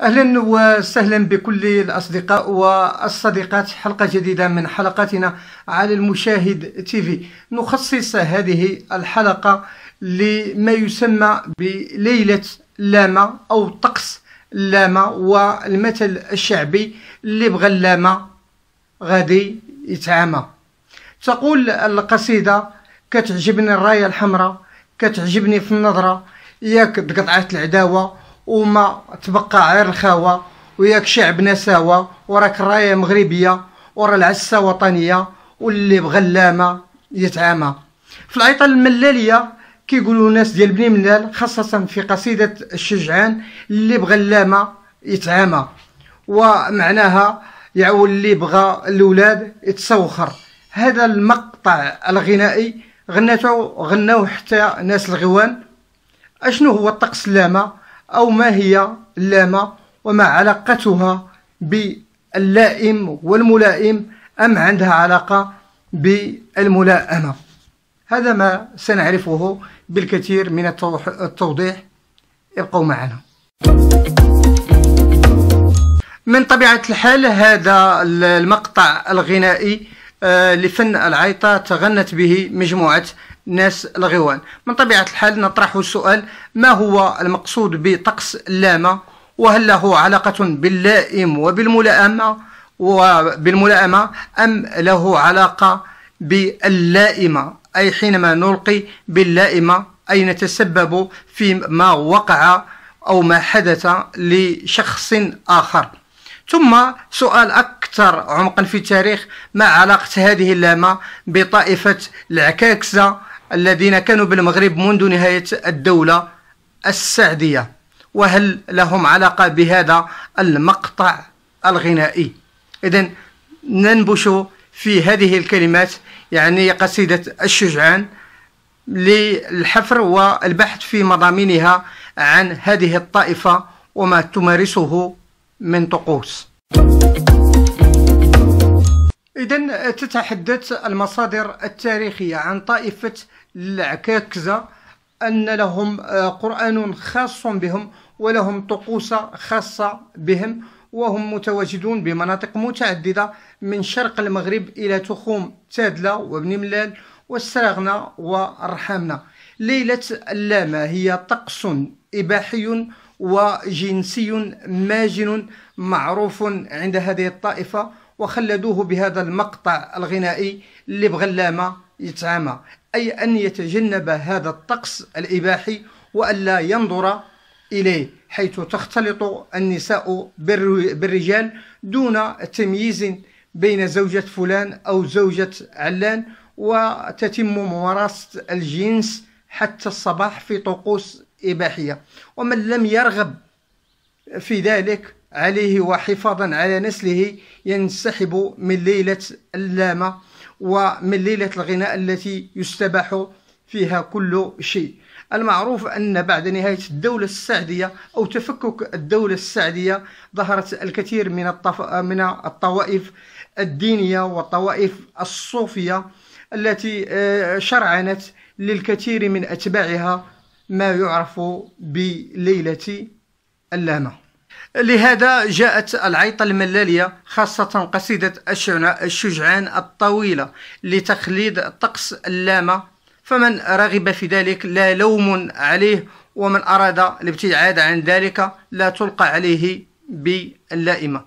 اهلا وسهلا بكل الاصدقاء والصديقات حلقه جديده من حلقاتنا على المشاهد تيفي نخصص هذه الحلقه لما يسمى بليله لاما او طقس لاما والمثل الشعبي اللي بغى اللاما غادي يتعامى تقول القصيده كتعجبني الرايه الحمراء كتعجبني في النظره ياك تقطعات العداوه وما تبقى غير الخاوه وياك شعبنا سوا وراك الرايه مغربيه ورا العسه وطنيه واللي اللامة يتعامى في العيطه الملاليه كيقولوا الناس ديال بني ملال خاصه في قصيده الشجعان اللي اللامة يتعامى ومعناها يعول اللي بغى الاولاد يتسوخر هذا المقطع الغنائي غنته غناو حتى ناس الغوان اشنو هو الطقس اللامه أو ما هي اللامة وما علاقتها باللائم والملائم أم عندها علاقة بالملائمة هذا ما سنعرفه بالكثير من التوضيح ابقوا معنا من طبيعة الحال هذا المقطع الغنائي آه، لفن العيطة تغنت به مجموعة ناس الغيوان من طبيعة الحال نطرح السؤال ما هو المقصود بطقس اللامة وهل له علاقة باللائم وبالملائمة وبالملائمة أم له علاقة باللائمة أي حينما نلقي باللائمة أي نتسبب في ما وقع أو ما حدث لشخص آخر ثم سؤال أكثر عمقا في التاريخ ما علاقة هذه اللامة بطائفة العكاكسة الذين كانوا بالمغرب منذ نهاية الدولة السعدية وهل لهم علاقة بهذا المقطع الغنائي إذا ننبش في هذه الكلمات يعني قصيدة الشجعان للحفر والبحث في مضامينها عن هذه الطائفة وما تمارسه من طقوس إذا تتحدث المصادر التاريخية عن طائفة العكاكزة أن لهم آه، قرآن خاص بهم ولهم طقوس خاصة بهم وهم متواجدون بمناطق متعددة من شرق المغرب إلى تخوم تادلة وبن ملال والسراغنه وارحامنا ليلة اللامة هي طقس إباحي وجنسي ماجن معروف عند هذه الطائفة وخلدوه بهذا المقطع الغنائي اللي بغلامة يتعامى أي أن يتجنب هذا الطقس الإباحي وألا ينظر إليه حيث تختلط النساء بالرجال دون تمييز بين زوجة فلان أو زوجة علان وتتم ممارسة الجنس حتى الصباح في طقوس إباحية ومن لم يرغب في ذلك عليه وحفاظا على نسله ينسحب من ليلة اللامة ومن ليلة الغناء التي يستباح فيها كل شيء المعروف أن بعد نهاية الدولة السعدية أو تفكك الدولة السعدية ظهرت الكثير من الطف... من الطوائف الدينية والطوائف الصوفية التي آه، شرعنت للكثير من أتباعها ما يعرف بليلة اللامة لهذا جاءت العيطة الملالية خاصة قصيدة الشجعان الطويلة لتخليد طقس اللامة فمن رغب في ذلك لا لوم عليه ومن أراد الابتعاد عن ذلك لا تلقى عليه باللائمة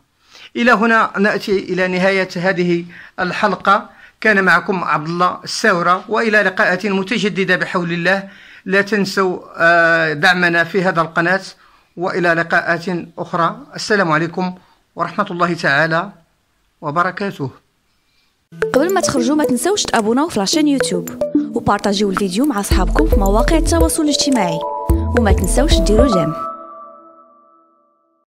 إلى هنا نأتي إلى نهاية هذه الحلقة كان معكم عبد الله الساورة وإلى لقاءات متجددة بحول الله لا تنسوا آه، دعمنا في هذا القناة وإلى لقاءات أخرى السلام عليكم ورحمة الله تعالى وبركاته قبل ما تخرجوا ما تنسوش تابوناو في لاشين يوتيوب وبارتاجيو الفيديو مع اصحابكم في مواقع التواصل الاجتماعي وما تنسوش ديروا جيم